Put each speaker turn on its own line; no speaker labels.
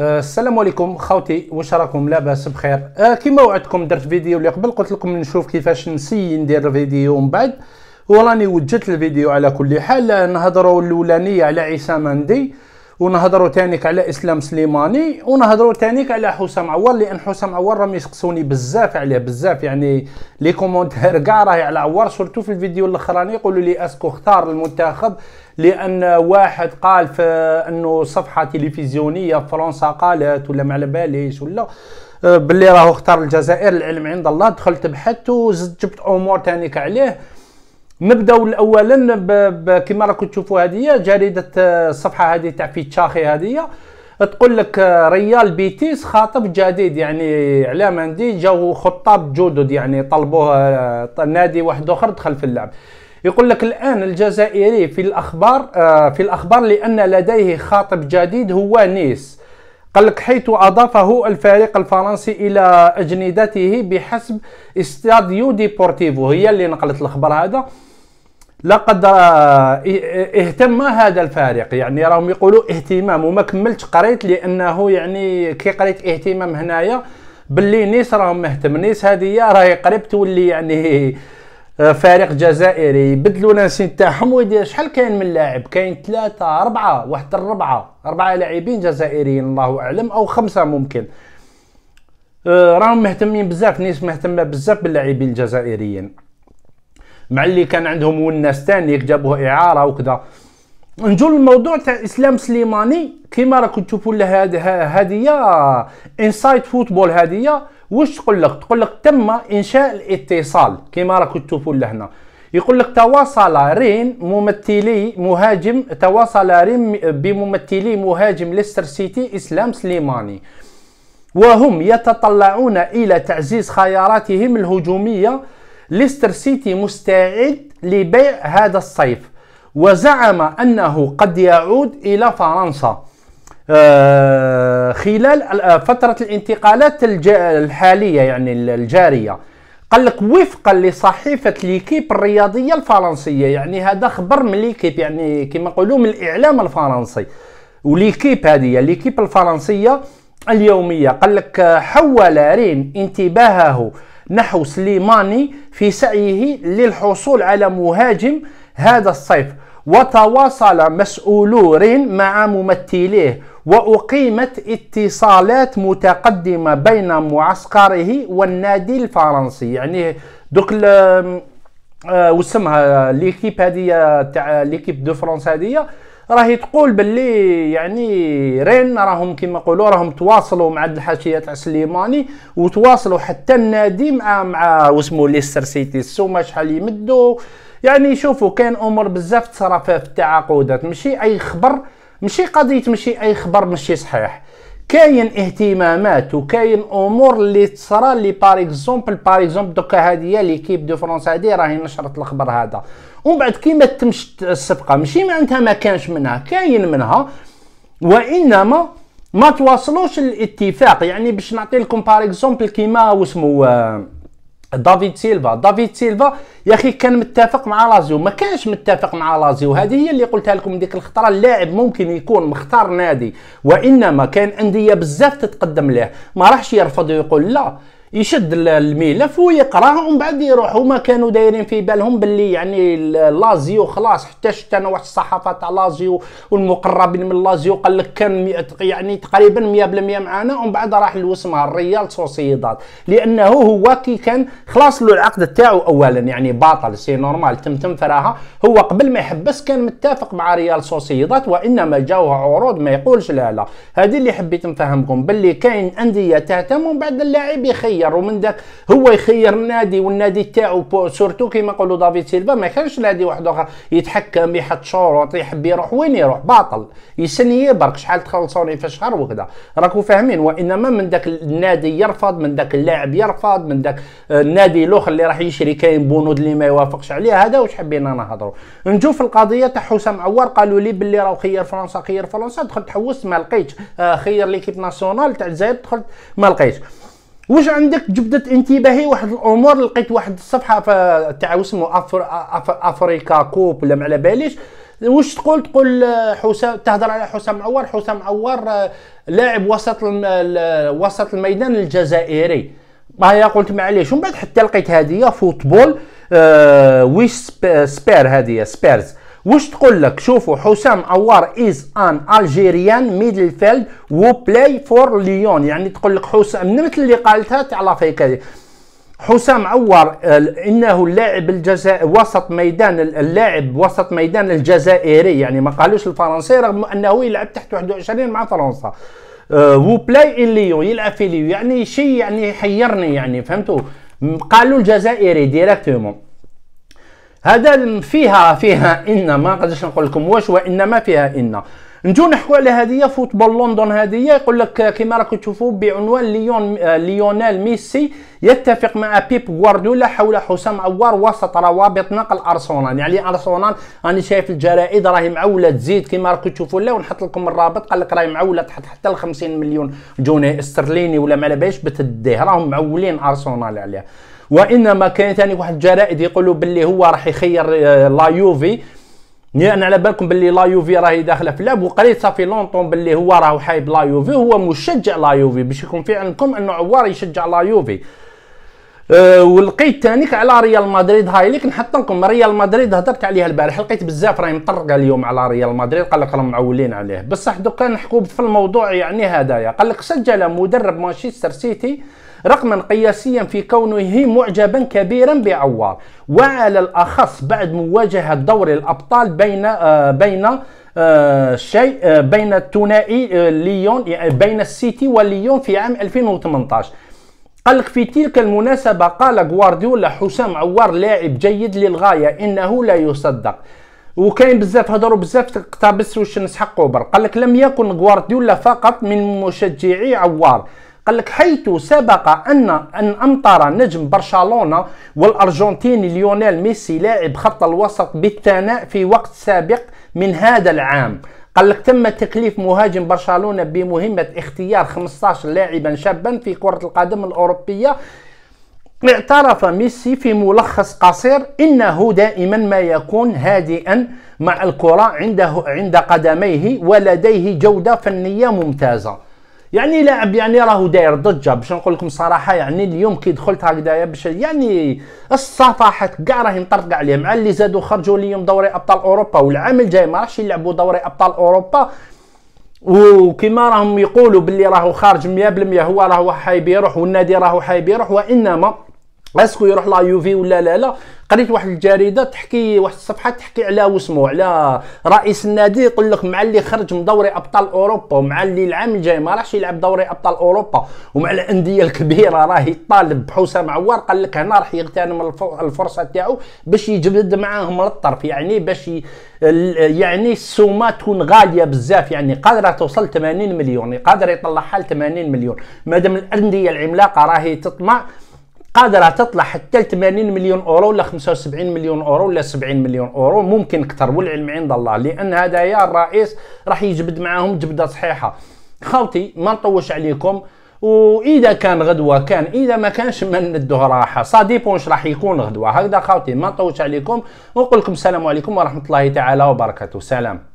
السلام عليكم خوتي واش راكم لاباس بخير آه كما وعدتكم درت فيديو اللي قبل قلت لكم نشوف كيفاش نسي ندير فيديو من بعد وراني وجدت الفيديو على كل حال نهضروا الاولانيه على عصام مندي ونهضروا تانيك على اسلام سليماني ونهضروا تانيك على حسام عوار لان حسام عوار راهم يسقسوني بزاف عليه بزاف يعني لي كومونتير كاع راهي على عوار سورتو في الفيديو الاخراني يقولوا لي اسكو اختار المنتخب لان واحد قال في انه صفحه تلفزيونيه فرنسا قالت ولا ما على باليش ولا آه، باللي راهو اختار الجزائر العلم عند الله دخلت بحثت وزدت جبت امور تانيك عليه نبداو اولا كما راكم تشوفوا هذه جريده آه، الصفحه هذه تاع في تشاخي هذه تقول لك آه، ريال بيتيس خاطب جديد يعني على مندي جاو خطاب جدد يعني طلبوه آه، نادي واحد اخر دخل في اللعب يقول لك الان الجزائري في الاخبار في الاخبار لان لديه خاطب جديد هو نيس قال لك حيث اضافه الفريق الفرنسي الى اجندته بحسب استاديو ديبورتيفو هي اللي نقلت الخبر هذا لقد آه، اهتم هذا الفريق يعني راهم يقولوا اهتمام وما كملت قريت لانه يعني كي قريت اهتمام هنايا باللي نيس راهم مهتم نيس هذه راهي قريب تولي يعني آه، فريق جزائري يبدلوا ناسين تاعهم ويدير شحال كاين من لاعب كاين ثلاثة أربعة واحد الربعة أربعة لاعبين جزائريين الله أعلم أو خمسة ممكن آه، راهم مهتمين بزاف نيس مهتمة بزاف باللاعبين الجزائريين مع اللي كان عندهم والناس ثاني جابوه اعاره وكذا نجو للموضوع تاع اسلام سليماني كيما راكم تشوفوا هديه انسايد فوتبول هذه واش تقول لك تقول لك تم انشاء الاتصال كيما راكم تشوفوا لهنا يقول لك تواصل رين ممثلي مهاجم تواصل رين بممثلي مهاجم ليستر سيتي اسلام سليماني وهم يتطلعون الى تعزيز خياراتهم الهجوميه ليستر سيتي مستعد لبيع هذا الصيف وزعم أنه قد يعود إلى فرنسا آه، خلال آه، فترة الانتقالات الحالية يعني الجارية قال لك وفقا لصحيفة ليكيب الرياضية الفرنسية يعني هذا خبر من ليكيب يعني كما نقولوا من الإعلام الفرنسي وليكيب هذه ليكيب الفرنسية اليومية قال لك حول رين انتباهه نحو سليماني في سعيه للحصول على مهاجم هذا الصيف وتواصل مسؤولو رين مع ممثليه وأقيمت اتصالات متقدمة بين معسكره والنادي الفرنسي يعني دوك آه، وسمها ليكيب هذه تاع ليكيب دو فرونس هذه راهي تقول باللي يعني رين راهم كيما نقولوا راهم تواصلوا مع الحاشيه تاع سليماني وتواصلوا حتى النادي مع مع واسمو ليستر سيتي السوما شحال يمدوا يعني شوفوا كان امور بزاف تصرف في التعاقدات ماشي اي خبر ماشي قضيه ماشي اي خبر ماشي صحيح كاين اهتمامات وكاين امور اللي تصرى اللي بار اكزومبل بار اكزومبل دوكا هذه ليكيب دو فرونس هذه راهي نشرت الخبر هذا ومن بعد كيما تمش الصفقه ماشي معناتها ما كانش منها كاين منها وانما ما تواصلوش الاتفاق يعني باش نعطي لكم بار اكزومبل كيما واسمو آه دافيد سيلفا دافيد سيلفا يا اخي كان متفق مع لازيو ما كانش متفق مع لازيو هذه هي اللي قلتها لكم ديك الخطره اللاعب ممكن يكون مختار نادي وانما كان انديه بزاف تتقدم له ما راحش يرفض يقول لا يشد الملف ويقراه ومن بعد يروح هما كانوا دايرين في بالهم باللي يعني لازيو خلاص حتى شفت انا واحد الصحافه تاع لازيو والمقربين من لازيو قال لك كان يعني تقريبا 100% معانا ومن بعد راح لوسمها الريال سوسيداد لانه هو كي كان خلاص له العقد تاعو اولا يعني باطل سي نورمال تم تم فراها هو قبل ما يحبس كان متفق مع ريال سوسيداد وانما جاوه عروض ما يقولش لا لا هذه اللي حبيت نفهمكم باللي كاين انديه تهتم ومن بعد اللاعب يخير يخير ومن داك هو يخير النادي والنادي تاعو سورتو كيما يقولوا دافيد سيلفا ما كانش نادي واحد اخر يتحكم يحط شروط يحب يروح وين يروح باطل يسني برك شحال تخلصوني في شهر وكذا راكو فاهمين وانما من داك النادي يرفض من داك اللاعب يرفض من داك النادي الاخر اللي راح يشري كاين بنود اللي ما يوافقش عليه هذا واش حبينا نهضروا نجو في القضيه تاع حسام عوار قالوا لي باللي راه خير فرنسا خير فرنسا دخلت حوست ما لقيتش آه، خير ليكيب ناسيونال تاع الجزائر دخلت ما لقيتش واش عندك جبدت انتباهي واحد الامور لقيت واحد الصفحه تاع اسمه أفر... افريكا كوب ولا ما على باليش واش تقول تقول آه، حسام تهضر على حسام عوار حسام عوار آه، لاعب وسط الم... وسط الميدان الجزائري ما آه، قلت معليش ومن بعد حتى لقيت هذه فوتبول آه ويش سبير هذه سبيرز واش تقول لك شوفوا حسام عوار از ان الجيريان ميدل فيلد و بلاي فور ليون يعني تقول لك حسام مثل اللي قالتها تاع لافريك حسام عوار انه اللاعب الجزائري وسط ميدان اللاعب وسط ميدان الجزائري يعني ما قالوش الفرنسي رغم انه يلعب تحت 21 مع فرنسا و بلاي ان ليون يلعب في ليون يعني شيء يعني حيرني يعني فهمتوا قالوا الجزائري ديريكتومون هذا فيها فيها ان ما غاديش نقول لكم واش وانما فيها ان نجو نحكوا على هذه فوتبول لندن هذه يقول لك كما راكم تشوفوا بعنوان ليون ليونيل ميسي يتفق مع بيب غوارديولا حول حسام عوار وسط روابط نقل ارسنال يعني ارسنال راني شايف الجرائد راهي معوله تزيد كما راكم تشوفوا لا ونحط لكم الرابط قال لك راهي معوله تحط حتى ل 50 مليون جنيه استرليني ولا ما على باليش بتديه راهم معولين ارسنال عليها وانما كاين ثاني واحد الجرائد يقولوا باللي هو راح يخير آه، لا يوفي يعني على بالكم باللي لا يوفي راهي داخله في اللعب وقريت صافي لونطون باللي هو راهو حايب لا يوفي هو مشجع لا يوفي باش يكون في عندكم انه عوار يشجع لا يوفي أه ولقيت تانيك على ريال مدريد هاي لك نحط لكم ريال مدريد هضرت عليها البارح لقيت بزاف راهي مطرقه اليوم على ريال مدريد قال لك راهم معولين عليه بصح دوكا نحكوا في الموضوع يعني هدايا قال لك سجل مدرب مانشستر سيتي رقما قياسيا في كونه معجبا كبيرا بعوار وعلى الأخص بعد مواجهة دور الأبطال بين آه، بين آه، شيء آه، بين الثنائي ليون يعني بين السيتي وليون في عام 2018 قالك في تلك المناسبة قال غوارديولا حسام عوار لاعب جيد للغاية إنه لا يصدق وكاين بزاف هضروا بزاف اقتبس واش نسحقوا بر قالك لم يكن غوارديولا فقط من مشجعي عوار قال لك حيث سبق ان ان امطر نجم برشلونه والارجنتيني ليونيل ميسي لاعب خط الوسط بالثناء في وقت سابق من هذا العام قال لك تم تكليف مهاجم برشلونه بمهمه اختيار 15 لاعبا شابا في كره القدم الاوروبيه اعترف ميسي في ملخص قصير انه دائما ما يكون هادئا مع الكره عنده عند قدميه ولديه جوده فنيه ممتازه يعني لاعب يعني راهو داير ضجه باش نقول لكم صراحه يعني اليوم كي دخلت هكذايا باش يعني الصفاحات كاع راهي مطرقع عليه مع اللي زادوا خرجوا اليوم دوري ابطال اوروبا والعام الجاي ما راحش يلعبوا دوري ابطال اوروبا وكما راهم يقولوا باللي راهو خارج 100% هو راهو حايب يروح والنادي راهو حايب يروح وانما اسكو يروح لا يوفي ولا لا لا قريت واحد الجريده تحكي واحد الصفحه تحكي على وسمو على رئيس النادي يقول لك مع اللي خرج من دوري ابطال اوروبا ومع اللي العام الجاي ما راحش يلعب دوري ابطال اوروبا ومع الانديه الكبيره راه يطالب بحسام عوار قال لك هنا راح يغتنم الفرصه تاعو باش يجبد معاهم للطرف يعني باش يعني السومه تكون غاليه بزاف يعني قادره توصل 80 مليون قادر يطلعها ل 80 مليون مادام الانديه العملاقه راهي تطمع قادره تطلع حتى ل 80 مليون اورو ولا 75 مليون اورو ولا 70 مليون اورو ممكن اكثر والعلم عند الله لان هذايا الرئيس راح يجبد معاهم جبده صحيحه خاوتي ما نطوش عليكم واذا كان غدوه كان اذا ما كانش من ندوه راحه سا ديبونش راح يكون غدوه هكذا خاوتي ما نطوش عليكم ونقول لكم السلام عليكم ورحمه الله تعالى وبركاته سلام